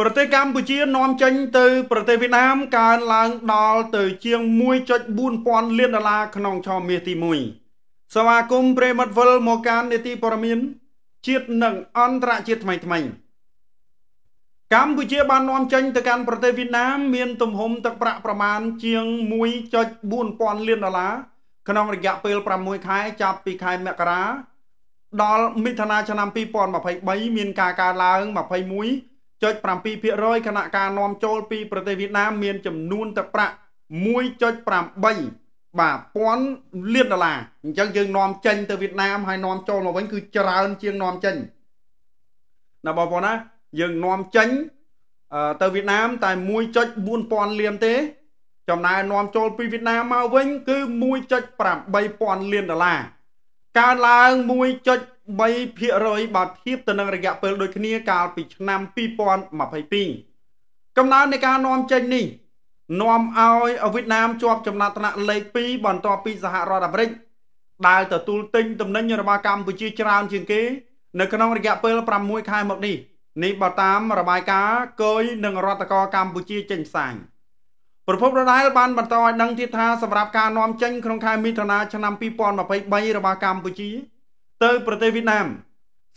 ប្រទេសកម្ពុជានាំចេញទៅ ប្រទេសវៀតណាមកើនឡើងដល់ទៅ ជាង1.4000លានដុល្លារក្នុងឆមាសទី1សមាគមព្រេមិតវិលមកកាននេតិព័រមានជាតិនិងអន្តរជាតិថ្មីថ្មី កម្ពុជាបាននាំចេញទៅកាន់ប្រទេសវៀតណាម មានទំហំទឹកប្រាក់ប្រមាណជាង1.4000លានដុល្លារក្នុងរយៈពេល6ខែចាប់ពីខែមករាដល់មិថុនាឆ្នាំ2023មានការកើនឡើង21 1.7%ខណៈការនាំចូលពីប្រទេសវៀតណាមមានចំនួនទឹកប្រាក់1.8បាទពាន់លានដុល្លារអញ្ចឹងយើងនាំចេញទៅវៀតណាម ហើយនាំ ចូលមកវិញគឺច្រើនជាងនាំចេញណាបងប្អូនណា យើងនាំចេញទៅវៀតណាម តែ1.4000លានទេ ចំណាយនាំចូល ពីវៀតណាមមកវិញគឺ1.8000លានដុល្លារកើនឡើង1.8 3%បើធៀបទៅនឹងរយៈពេលដូចគ្នាកាលពីឆ្នាំ2022កំណើននៃការនាំចេញនេះនាំឲ្យវៀតណាមជាប់ចំណាត់ថ្នាក់លេខ2បន្ទាប់ពីសហរដ្ឋអាមេរិកដែលទទួលទិញទំនិញរបស់កម្ពុជាច្រើនជាងគេនៅក្នុងរយៈពេល6ខែមកនេះនេះបើតាមរបាយការណ៍កយនឹងរដ្ឋកោកម្ពុជាចេញផ្សាយប្រពន្ធរដាលបានបន្តឲ្យដឹងទៀតថាសម្រាប់ការនាំចេញក្នុងខែមិថុនាឆ្នាំ2023របស់កម្ពុជាទៅប្រទេសវៀតណាម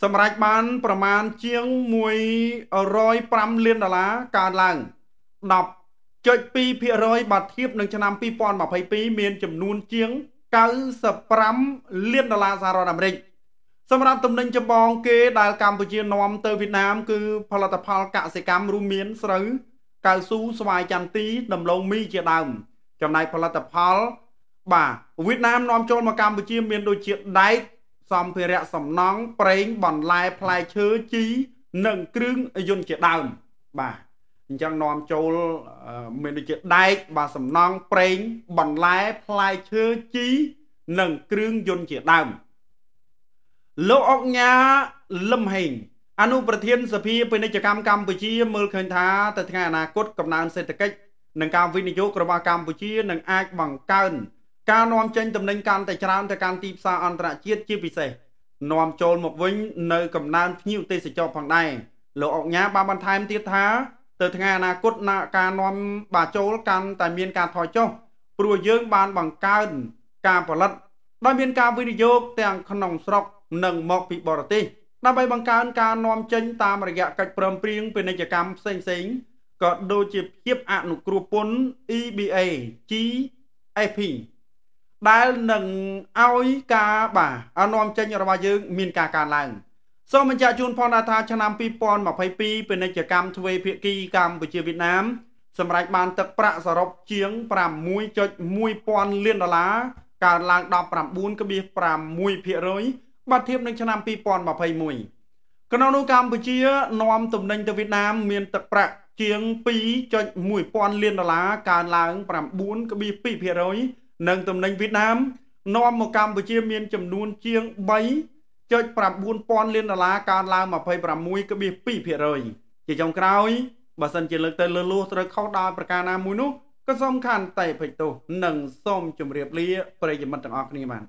សម្រាប់បានប្រមាណជាង105លានដុល្លារកើនឡើង10.2%បើធៀបនឹងឆ្នាំ2022មានចំនួនជាង95លានដុល្លារសហរដ្ឋអាមេរិកសម្រាប់ទំនិញចម្បងគេដែលកម្ពុជានាំ ទៅវៀតណាម គឺ ផលិតផលកសិកម្មរួមមានស្រូវកៅស៊ូស្វាយចន្ទី ដំឡូងមីជាដើម ចំណែកផលិតផល បាទវៀតណាមនាំចូលមកកម្ពុជាមានដូចជាដែកសម្ភារៈសំណង់ប្រេង បន្លែផ្លែឈើជីនិងគ្រឿងយន្តជាដើម បាទអញ្ចឹងនាំចូលមានដូចជាដែកបាទសំណង់ប្រេង បន្លែផ្លែឈើជី និងគ្រឿងយន្តជាដើម លោកអុកញ៉ាលឹមហេងអនុប្រធានសភាពាណិជ្ជកម្មកម្ពុជាមើលឃើញថាទៅថ្ងៃអនាគតកំណើនសេដ្ឋកិច្ចនិងការវិនិយោគរបស់កម្ពុជានឹងអាចបង្កើនការនាំចេញទំនិញកាន់តែច្រើនទៅកាន់ទីផ្សារអន្តរជាតិជាពិសេស នាំចូលមកវិញនៅកំណើនភ្ញៀវទេសចរផងដែរលោកអង្ញាបានបន្ថែមទៀតថាទៅថ្ងៃអនាគតណាការនាំបាចូលកាន់តែមានការថយចុះព្រោះយើងបានបង្កើនការផលិតដោយមានការវិនិយោគទាំងក្នុងស្រុកនិងមកពីបរទេសដើម្បីបង្កើនការនាំចេញ តាមរយៈកិច្ចព្រមព្រៀងពាណិជ្ជកម្មផ្សេងៗក៏ដូចជាភាពអនុគ្រោះពន្ធ EBA GSP ដែលនឹងឲ្យការបាទអនុមចេញរបស់យើងមានការកើនឡើងសូមបញ្ជាក់ជូនផងដែរថាឆ្នាំ2022ពាណិជ្ជកម្មទ្វេភាគីកម្ពុជាវៀតណាម សម្រេចបានទឹកប្រាក់សរុបជាង6.1000លានដុល្លារកើនឡើង19.6%បើធៀបនឹងឆ្នាំ2021ក្នុងនោះកម្ពុជានាំទំនិញទៅវៀតណាមមានទឹកប្រាក់ជាង2.1000លានដុល្លារកើនឡើង9.2%និងទំនិញវៀតណាមនាំមកកម្ពុជាមាន ចំនួន ជាង3.9000លានដុល្លារកើនឡើង26.2%ជាចុងក្រោយបើសិនជាលើកទៅលើលោះត្រូវខុសដោយប្រការណាមួយនោះក៏សំខាន់តែភិចទោសនិងសូមជម្រាបលាប្រិយមិត្តទាំងអស់គ្នាបាទ